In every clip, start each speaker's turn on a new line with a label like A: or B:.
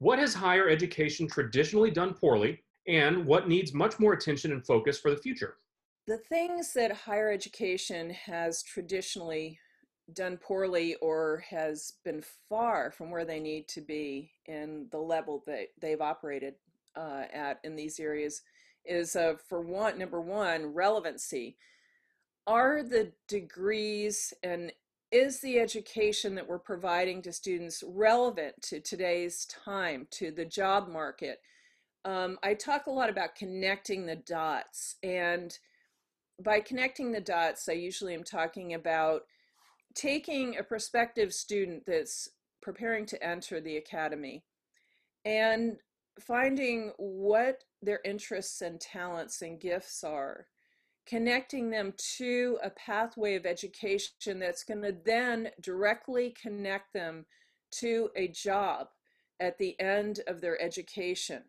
A: what has higher education traditionally done poorly, and what needs much more attention and focus for the future? The things that higher education has traditionally done poorly or has been far from where they need to be in the level that they've operated uh, at in these areas is uh, for one number one relevancy are the degrees and is the education that we're providing to students relevant to today's time, to the job market? Um, I talk a lot about connecting the dots. And by connecting the dots, I usually am talking about taking a prospective student that's preparing to enter the academy and finding what their interests and talents and gifts are connecting them to a pathway of education that's going to then directly connect them to a job at the end of their education.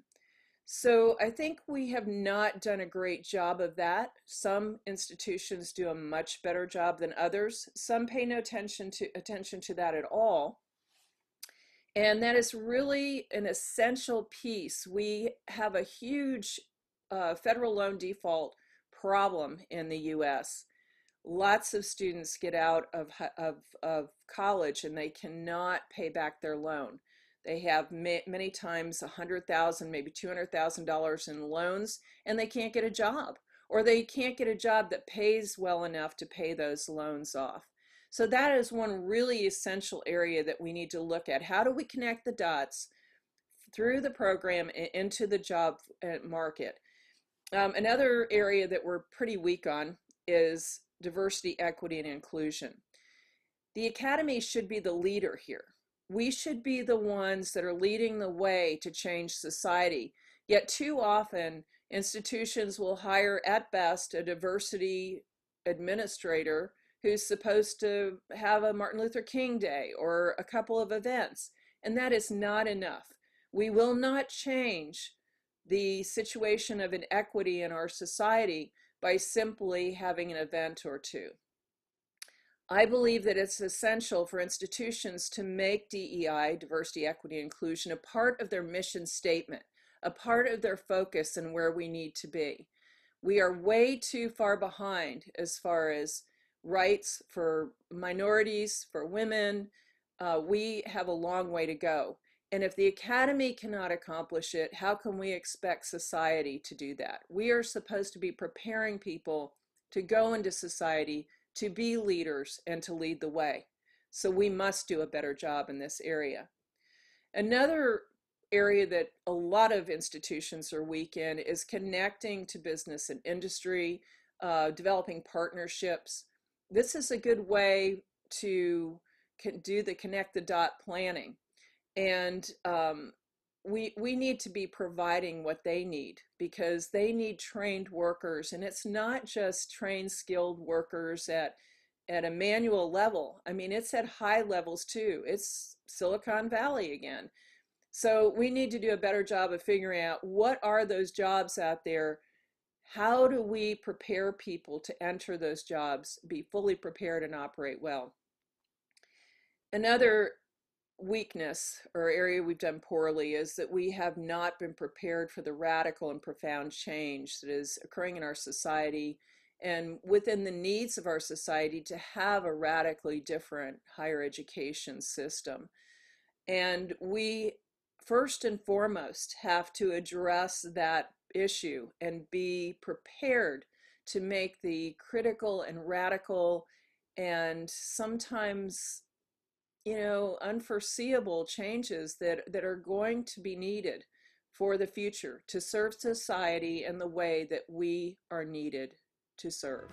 A: So I think we have not done a great job of that. Some institutions do a much better job than others. Some pay no attention to attention to that at all. And that is really an essential piece. We have a huge uh, federal loan default problem in the US. Lots of students get out of, of, of college and they cannot pay back their loan. They have many times 100,000, maybe $200,000 in loans and they can't get a job or they can't get a job that pays well enough to pay those loans off. So that is one really essential area that we need to look at. How do we connect the dots through the program into the job uh, market? Um, another area that we're pretty weak on is diversity, equity, and inclusion. The academy should be the leader here. We should be the ones that are leading the way to change society. Yet, too often, institutions will hire at best a diversity administrator who's supposed to have a Martin Luther King Day or a couple of events, and that is not enough. We will not change the situation of inequity in our society by simply having an event or two. I believe that it's essential for institutions to make DEI, diversity, equity, inclusion, a part of their mission statement, a part of their focus and where we need to be. We are way too far behind as far as rights for minorities, for women. Uh, we have a long way to go. And if the academy cannot accomplish it, how can we expect society to do that? We are supposed to be preparing people to go into society to be leaders and to lead the way. So we must do a better job in this area. Another area that a lot of institutions are weak in is connecting to business and industry, uh, developing partnerships. This is a good way to do the connect the dot planning and um, we we need to be providing what they need because they need trained workers and it's not just trained skilled workers at at a manual level i mean it's at high levels too it's silicon valley again so we need to do a better job of figuring out what are those jobs out there how do we prepare people to enter those jobs be fully prepared and operate well another weakness or area we've done poorly is that we have not been prepared for the radical and profound change that is occurring in our society and within the needs of our society to have a radically different higher education system. And we first and foremost have to address that issue and be prepared to make the critical and radical and sometimes you know unforeseeable changes that that are going to be needed for the future to serve society in the way that we are needed to serve.